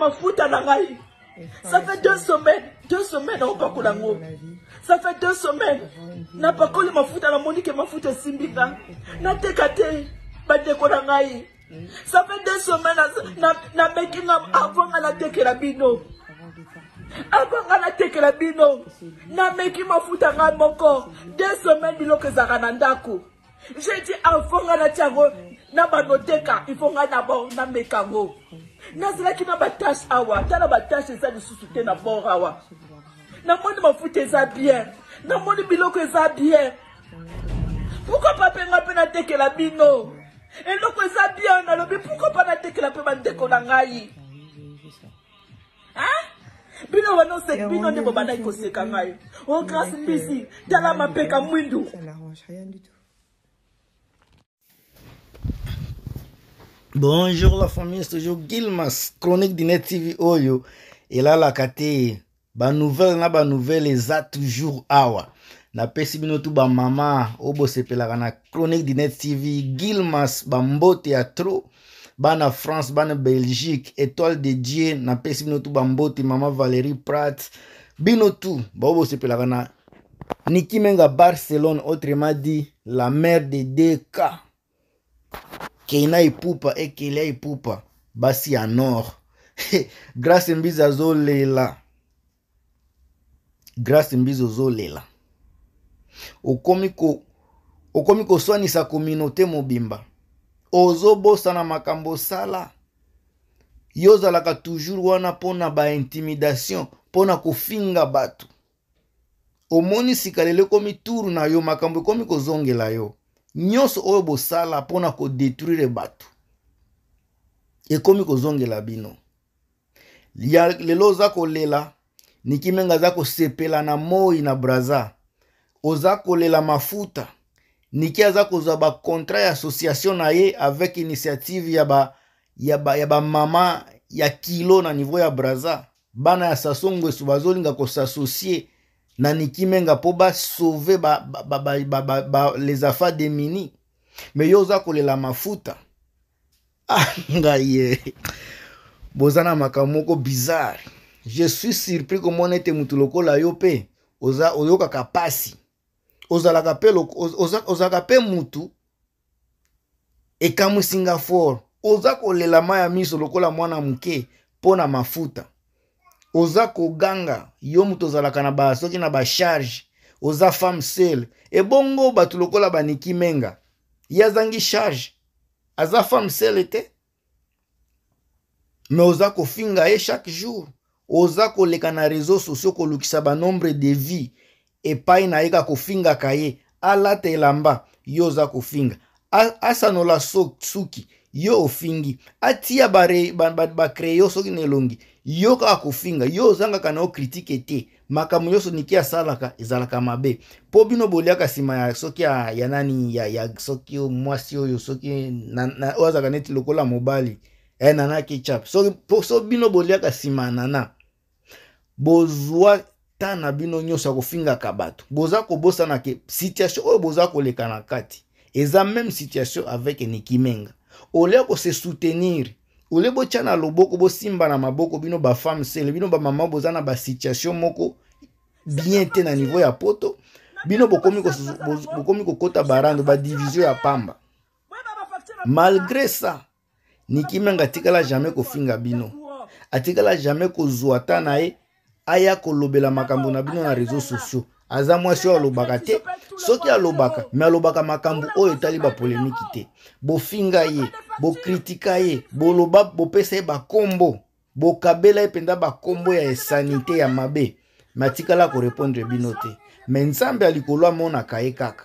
mafuta na ngai ça fait deux semaines deux semaines aopakola yango ça fait deux semaines napakoli mafuta namoni ke mafuta esimbi nga nateka te bandeko na ngai ça fait deux semaines nabeki nga avant nga natekela bino avant nga natekela bino nameki mafuta ngai moko deux semaines biloko ezalaka na ndako je di avant nga natia yango na banoteka ifo ngai nabo nameka yango nazalaki na batashe awa tala batashe eza lisusu te na bor awa namoni mafuta eza bien namoni biloko eza bien pourkui pa mpe nga mpe natekela bino eloko eza bien nalobi pourkui mpa natekela mpe bandeko na ngai bino banoseka bino nde bobanaki koseka ngai o oh, grâce mbisi tala mapeka mwindu Bonjour la famille, c'est toujours Gilmas, chronique de Net TV Oyo. Oh, Et là, la kate, ba nouvelle la ba nouvelle, les a toujours awa. Na pesi bino ba mama, obo la gana chronique de Net TV, Gilmas, ba mbote trop. bana france bana belgique étoile de dieu suis bino tu bamboti mama valérie prat bino tu se gana niki menga barcelone autrement dit la mère de dk keina epupa ekelia eh, epupa basi ya nor grace mbizi azolela grace mbizi ozolela okomi koswanisa kominauté mobimba ozobosana makambo osala yo ozalaka toujours wana mpona baintimidation mpona kofinga bato omoni sika lelo ekomi tour na yo makambo ekomi kozongela yo nyonso oyo bosala mpona kodetruire bato ekomi kozongela bino lelo oza kolela niki menga aza kosepela na moi na braza oza kolela mafuta niki aza kozwa bakontrat ya association na ye avec initiative ya bamama ya, ba, ya, ba ya kilo na niveau ya braza bana ya sasongwesu bazolinga kosasocie naniki menga mpo basauve les affaires de mini me yo oza kolela mafuta ah, ngai ye boza na makambo moko bizarre je suis surpris komona ete motu lokola yo mpe oyokaka pasi ozalaka mpe ozalaka mpe motu ekamwisinga fort oza kolela ma ya miso lokola mwana moke mpo na mafuta oza koganga yo moto ozalaka na ba soki na basharge oza femme sel ebongo bato lokola baniki menga ye azangi charge aza femme sele te me oza kofinga ye chaque jour oza koleka na réseau sociaux kolukisa banombre de vie epai na ye kakofingaka ye alata elamba yo oza kofinga asanola so, suki yo ofingi atia bacreye yo soki na elongi yo kaka kofinga yo ozangaka kana okritike te makambo nyonso niki asalaka ezalaka mabe mpo bino boliaka nsima ya soki ya, ya nani ya, ya soki mwasi oyo soki oyo azalaka neti lokola mobali eh, nana kechap so, so bino boliaka nsima nana bozwa ta na bino nyonso ya kofingaka bato boza kobosana ke situation oyo boza koleka na kati eza meme situation avec nikimenga olia kose soutenir olia botya na loboko bosimba na maboko bino bafemme sele bino bamama boza na basituation moko bien te na niveau ya poto bino bokomi kokɔta barando badivizio ya pamba malgré ça nikimenga atikala jamai kofinga bino atikala jamai kozwa ata na ye aya kolobela makambo na bino na réseau sociaux aza mwasi oyo alobaka te soki alobaka me alobaka makambo oyo etali bapolemiki te bofinga ye bokritika ye boloba bopesa ye bakombo bokabela ye mpenza bakombo ya esanite ya mabe me atikala korepondre bino te me nzambe ya likolo amonaka ye kaka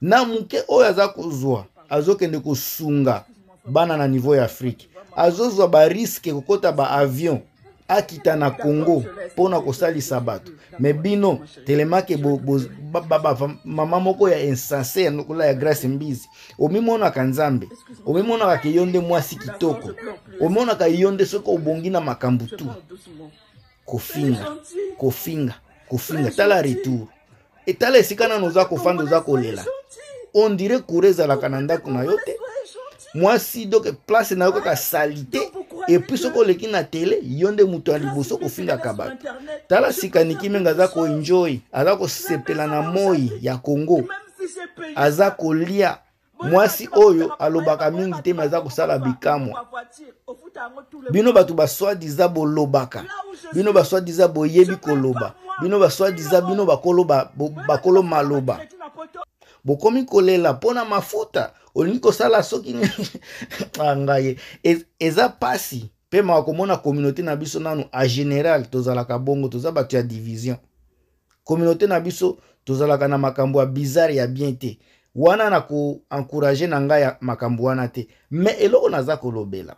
na moke oyo aza kozwa azokende kosunga bana na niveau ya afrike azozwa bariske kokɔta baavion akita na congo mpona kosalisa bato me bino telemake mama moko ya insensé lokola ya grace mbizi omimonaka nzambe omimonaka ke yo nde mwasi kitoko omimonaka yo nde soki obongi na makambo tu kofinga kofinga kofinga tala retour etala esika nano oza kofanda oza kolela ondire kure ezalaka na ndako na yo te mwasi donc place na yo kaka sali te epui soki oleki na tele yo nde moto ya liboso kofingaka bato tala sika nikimenga aza koenjoy aza kosepela na moi ya kongo aza kolia mwasi oyo alobaka mingi te me aza kosala bikamwa bino bato baswadiza bolobaka bino baswadiza boyebi koloba bino baswadiza bino bakolo maloba ba, ba bokomi kolela na mafuta olingi kosala soki ah, ngai eza pasi mpe mawa komona kominauté na biso nanu a général tozalaka bongo toza bato ya division kominauté na biso tozalaka na makambo ya bizarre ya bien te wana na koencourage na ngai ya makambo wana te me eloko naza kolobela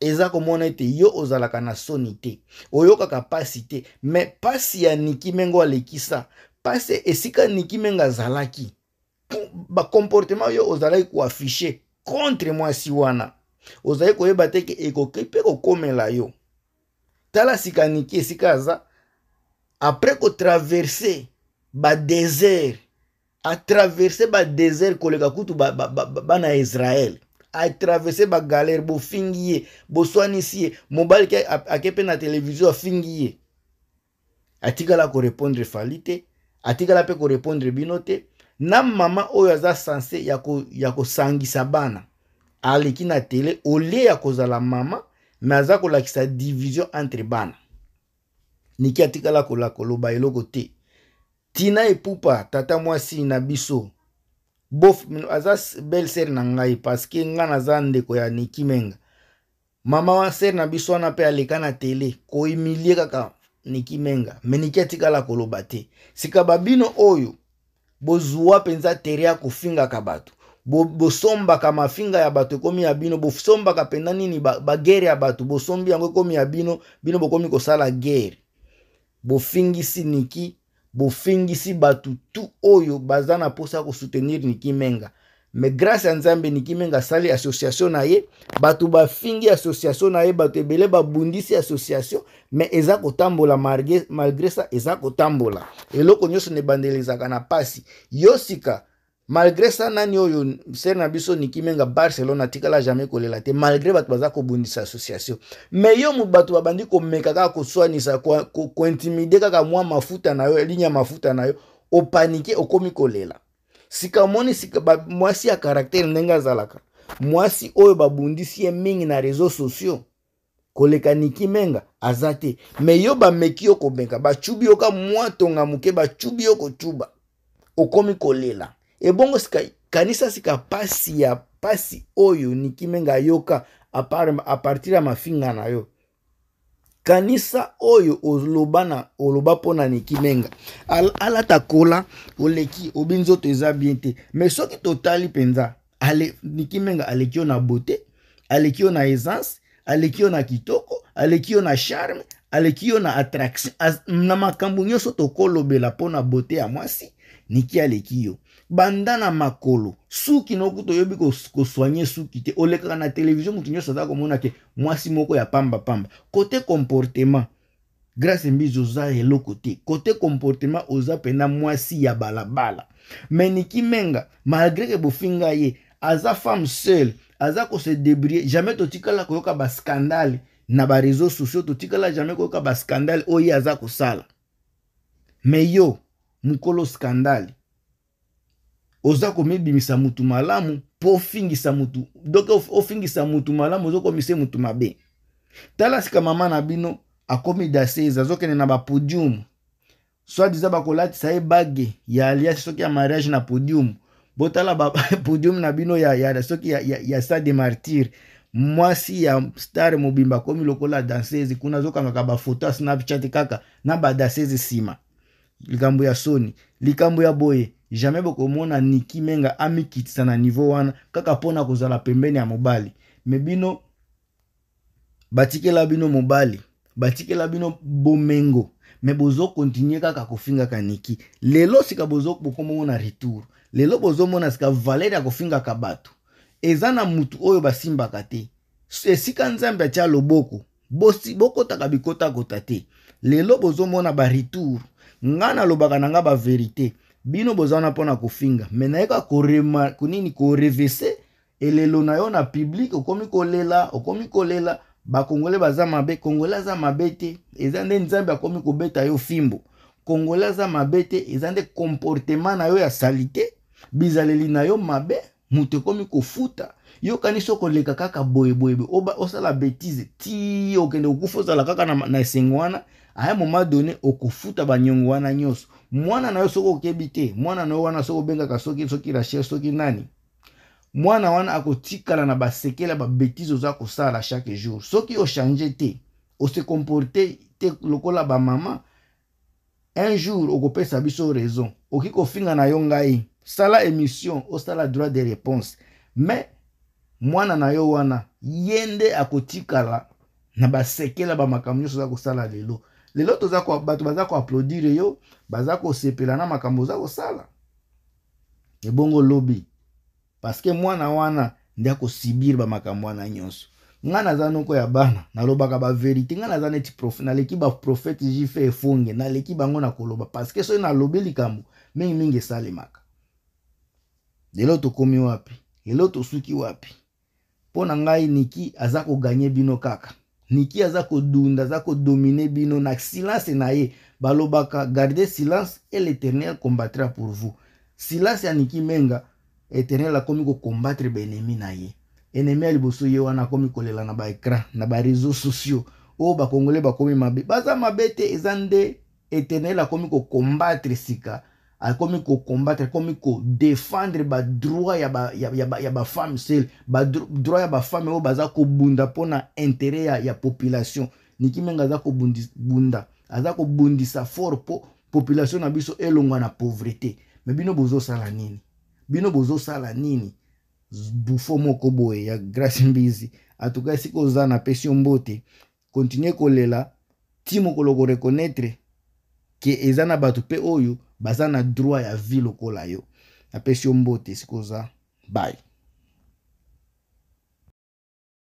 eza komona ete yo ozalaka na soni te oyokaka pasi te me pasi ya niki mengo alekisa pasi esika niki menga azalaki bacomportement oyo ozalaki koafishe contre mwasi wana ozali koyeba teke ekoki mpe kokomela yo tala sika niki esika aza apres kotraverse badesert atraverse badesert koleka kutu bana ba, ba, ba, ba israel atraverse bagalere bofingi ye boswanisi ye mobali ke ake mpe na televizio afingi ye atikala korepondre fali te atikala mpe korepondre bino te na mama oyo aza sanse ya, ko, ya kosangisa bana aleki na tele olie ya kozala mama me aza kolakisa division entre bana niki atikala koloba eloko te tina epupa tata mwasi na biso bof aza belle sere na ngai parceke nga naza ndeko ya niki menga mama wa sere na biso wana mpe aleka na tele kohumilie kaka niki menga me niki atikala koloba te sika babino oyo bozuwa mpenza tere ya kofingaka bato bosombaka mafinga ya bato ekomi ya bino bosombaka mpenza nini bagere ya bato bosombi yango ekomi ya bino bino bokomi kosala gere bofingisi niki bofingisi bato tu oyo baza na mposa ya kosutenir niki menga me grâce ya nzambe nikimenga sali association na ye bato bafingi association na ye bato ebele babundisi association me eza kotambola malgré ça eza kotambola eloko nyonso na na pasi yo sika malgré ça nani oyo sere na biso nikimenga barcelone atikala jamais kolela te malgré bato baza kobundisa association me yo bato babandi komeka kaka koswanisa kointimide ko, ko kaka mwa mafuta na yo ligne mafuta na yo opanike okomi kolela sika omoni sika ba, mwasi ya karaktere ndenge azalaka mwasi oyo babundisi ye mingi na réseau sociaux koleka niki menga aza te me yo bameki yo kobenga bacubi yo ka mwa tonga moke bacubi yo kocuba okomi kolela ebongo sika kanisa sika pasi ya pasi oyo niki menga ayoka apartir ya mafinga na yo kanisa oyo oloba na oloba mpona nikimenga alata kola oleki obi nzoto eza bien te me soki totali mpenza nikimenga aleki yo na beauté aleki yo na essence aleki yo na kitoko aleki yo na charme aleki yo na attraction na makambo nyonso tokolobela mpona beauté ya mwasi niki aleki yo banda na makolo suki noko toyebi kosoigne suki te olekaka na televizio motu nyonso aza komona ke mwasi moko ya pambapamba kote comportement grâce mbizi oza eloko te kote comportement oza mpena mwasi ya balabala me niki menga malgré ke bofinga ye aza femme seule aza kose débrie jamais totikala koyoka bascandale na bareseau sociaux totikala jamais koyoka bascandale oyo aza kosala me yo mokolo scandale ozakomibimisa mutu malamu mpo ofingisa mutu donk ofingisa mutu malamu ozokomisa mutu mabe tala sika mama na bino akomi dasese azokende na bapodium swadiza bakolatisa ye bage ya aliasi soki ya mariage na podium botala bapodium na bino ya, ya, soki ya, ya, ya sa de martyre mwasi ya star mobimba akomi lokola dansese kuna azokangaka bafoto ya snapchat kaka na badasese nsima likambo ya soni likambo ya boye jamais bokomona niki menga amikitisa na niveau wana kaka mpona kozala pembeni ya mobali me bino batikela bino mobali batikela bino bomengo me bozokontinue kaka kofingaka niki lelo sika bokomona retour lelo bozomona sika valere ya kofingaka bato eza na mutu oyo basimbaka te esika nzambe atya loboko bosi bokotaka bikotakota te lelo bozomona baretour ngai nalobaka na ngai baverité bino bozana mpona kofinga me nayeka korema kunini korevese elelo na yo na public okomi kolela okomi kolela bakongole baza mabe kongole aza mabete, te eza nde nzambe yo fimbo kongole aza bete te eza yo ya salite bizaleli na yo mabe mute ekomi kofuta yokani so koleka kaka boyeboyebe osala betise ti okende kokufa la kaka na, na à un moment donné okofuta banyongo wana nyonso mwana na yo soki mwana na yo wana benga benga soki soki chère, soki nani mwana wana akotikala na basekela babetise oza sala chaque jour soki se te se comporte te lokola maman un jour sa biso raison okoki finga na yo ngai sala émission sala droit de réponse mais mwana na yo wana yende akotikala na basekela bamakambo nyonso oza sala lelo lelo toza bato baza koaplaudire yo baza kosepela na makambo oza kosala ebongo olobi parceke mwana wana nde akosibire bamakambo wana nyonso ngai naza noko ya bana nalobaka baverité ngai naza neti naleki baprofete jife efonge naleki bango na koloba parceke soki nalobi likambo mingimingi esalemaka lelo tokomi wapi lelo tosuki wapi mpo na ngai niki aza koganye bino kaka niki aza kodunda aza kodomine bino na silence na ye balobaka garde silence et l'éternel combattra pour vous silence ya niki menga éternel akomi kokombatre baennemi na ye ennemi ya liboso ye wana akomi kolela na baécran na bareseau sociaux oyo bakongole bakomi mabe baza mabe te eza nde éternel akomi kokombatre sika akomi kokombatre akomi kodefendre badroit ya bafemme ba, ya ba, ya sele badroit ya bafemme oyo baza kobunda mpona intere ya, ya population niki menge aza kobunda aza kobundisa fort mpo population na biso elongwa na pauvreté me bino bozosala nini bino bozosala nini bufo moko boye ya grace mbizi atuka esika oza na pesi yo mbote continue kolela ti mokolo koreconnaitre ke eza na bato mpe oyo baza na droit ya vie lokola yo napesi yo mbote sikoyo oza baye